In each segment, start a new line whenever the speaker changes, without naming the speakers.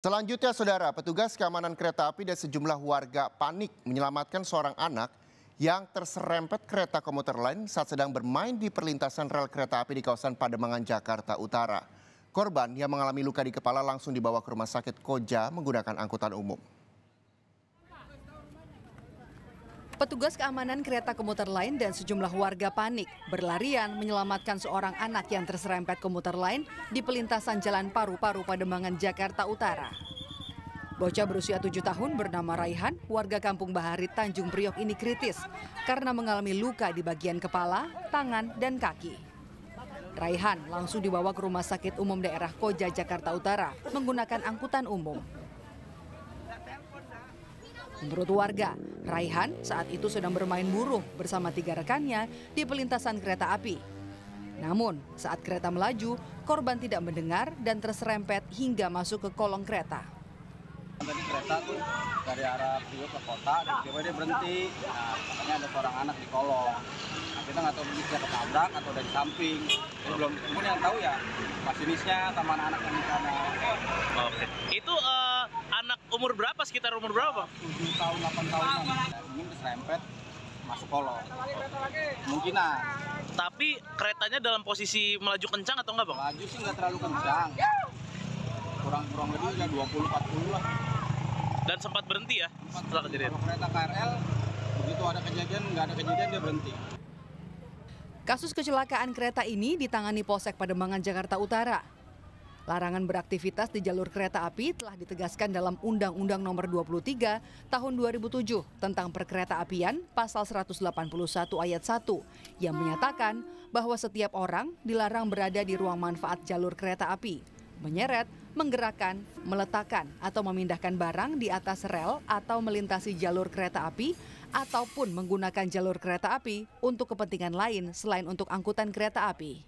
Selanjutnya, saudara, petugas keamanan kereta api dan sejumlah warga panik menyelamatkan seorang anak yang terserempet kereta komuter lain saat sedang bermain di perlintasan rel kereta api di kawasan Pademangan, Jakarta Utara. Korban yang mengalami luka di kepala langsung dibawa ke rumah sakit Koja menggunakan angkutan umum. Petugas keamanan kereta komuter lain dan sejumlah warga panik berlarian menyelamatkan seorang anak yang terserempet komuter lain di pelintasan Jalan Paru-Paru Pademangan, Jakarta Utara. Bocah berusia 7 tahun bernama Raihan, warga kampung Bahari Tanjung Priok ini kritis karena mengalami luka di bagian kepala, tangan, dan kaki. Raihan langsung dibawa ke Rumah Sakit Umum Daerah Koja, Jakarta Utara menggunakan angkutan umum. Menurut warga, Raihan saat itu sedang bermain buruh bersama tiga rekannya di pelintasan kereta api. Namun, saat kereta melaju, korban tidak mendengar dan terserempet hingga masuk ke kolong kereta. Tadi kereta tuh dari arah Priok ke kota, dan tiba dia berhenti. Nah, makanya ada seorang anak di kolong. Nah, kita nggak tahu dia ketabrak atau dari samping. Jadi belum, kemudian yang tahu ya masinisnya sama anak-anak yang di sana. Oke. Itu uh, umur berapa sekitar umur berapa? 7 tahun 8 tahun. Mungkin keserempet masuk kolong. lah. Tapi keretanya dalam posisi melaju kencang atau enggak, Bang? Melaju sih enggak terlalu kencang. Kurang kurang lebih puluh 20 40 lah. Dan sempat berhenti ya setelah kejadian. Kalau kereta KRL begitu ada kejadian nggak ada kejadian dia berhenti. Kasus kecelakaan kereta ini ditangani Polsek Pademangan Jakarta Utara. Larangan beraktivitas di jalur kereta api telah ditegaskan dalam Undang-Undang Nomor 23 Tahun 2007 tentang Perkereta Apian Pasal 181 Ayat 1 yang menyatakan bahwa setiap orang dilarang berada di ruang manfaat jalur kereta api, menyeret, menggerakkan, meletakkan atau memindahkan barang di atas rel atau melintasi jalur kereta api ataupun menggunakan jalur kereta api untuk kepentingan lain selain untuk angkutan kereta api.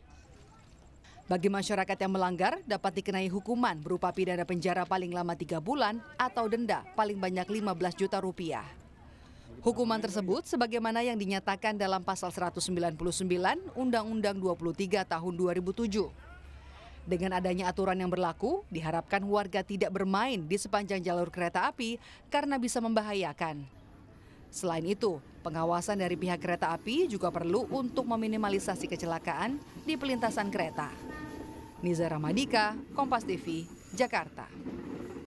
Bagi masyarakat yang melanggar, dapat dikenai hukuman berupa pidana penjara paling lama tiga bulan atau denda paling banyak 15 juta rupiah. Hukuman tersebut sebagaimana yang dinyatakan dalam pasal 199 Undang-Undang 23 tahun 2007. Dengan adanya aturan yang berlaku, diharapkan warga tidak bermain di sepanjang jalur kereta api karena bisa membahayakan. Selain itu, pengawasan dari pihak kereta api juga perlu untuk meminimalisasi kecelakaan di pelintasan kereta. Niza Ramadika, Kompas TV, Jakarta.